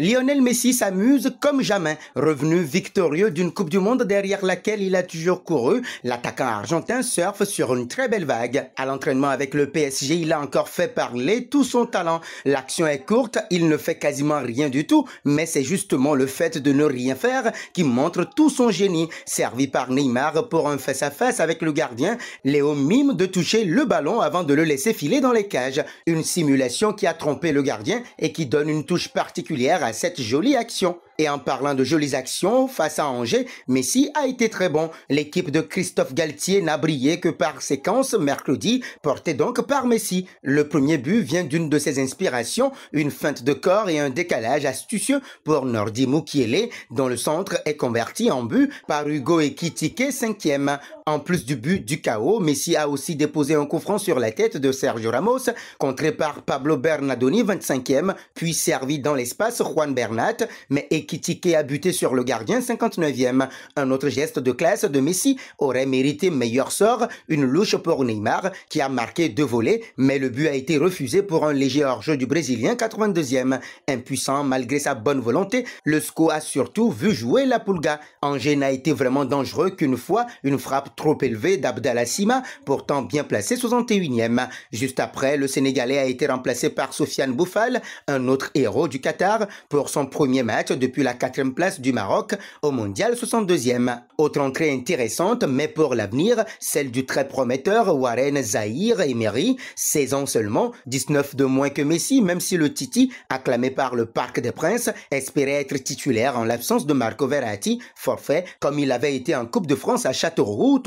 Lionel Messi s'amuse comme jamais. Revenu victorieux d'une Coupe du Monde derrière laquelle il a toujours couru, l'attaquant argentin surfe sur une très belle vague. À l'entraînement avec le PSG, il a encore fait parler tout son talent. L'action est courte, il ne fait quasiment rien du tout, mais c'est justement le fait de ne rien faire qui montre tout son génie. Servi par Neymar pour un face-à-face avec le gardien, Léo mime de toucher le ballon avant de le laisser filer dans les cages. Une simulation qui a trompé le gardien et qui donne une touche particulière à cette jolie action. Et en parlant de jolies actions face à Angers, Messi a été très bon. L'équipe de Christophe Galtier n'a brillé que par séquence mercredi, portée donc par Messi. Le premier but vient d'une de ses inspirations, une feinte de corps et un décalage astucieux pour Nordi Mukiele, dont le centre est converti en but par Hugo Ekitike, cinquième. En plus du but du chaos, Messi a aussi déposé un coup sur la tête de Sergio Ramos, contré par Pablo Bernadoni, 25e, puis servi dans l'espace Juan Bernat, mais équitiqué a buté sur le gardien, 59e. Un autre geste de classe de Messi aurait mérité meilleur sort, une louche pour Neymar, qui a marqué deux volets, mais le but a été refusé pour un léger hors-jeu du Brésilien, 82e. Impuissant malgré sa bonne volonté, le SCO a surtout vu jouer la Pulga. Angers n'a été vraiment dangereux qu'une fois, une frappe trop élevé Sima... pourtant bien placé 61e. Juste après, le Sénégalais a été remplacé par Sofiane Boufal, un autre héros du Qatar, pour son premier match depuis la quatrième place du Maroc au Mondial 62e. Autre entrée intéressante, mais pour l'avenir, celle du très prometteur Warren Zahir Emery, 16 ans seulement, 19 de moins que Messi, même si le Titi, acclamé par le Parc des Princes, espérait être titulaire en l'absence de Marco Verratti, forfait, comme il avait été en Coupe de France à Châteauroux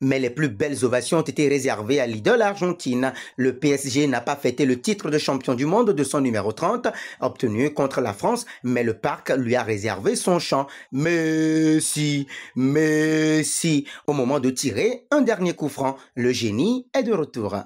mais les plus belles ovations ont été réservées à l'idole argentine. Le PSG n'a pas fêté le titre de champion du monde de son numéro 30, obtenu contre la France, mais le parc lui a réservé son champ. mais si Au moment de tirer un dernier coup franc, le génie est de retour.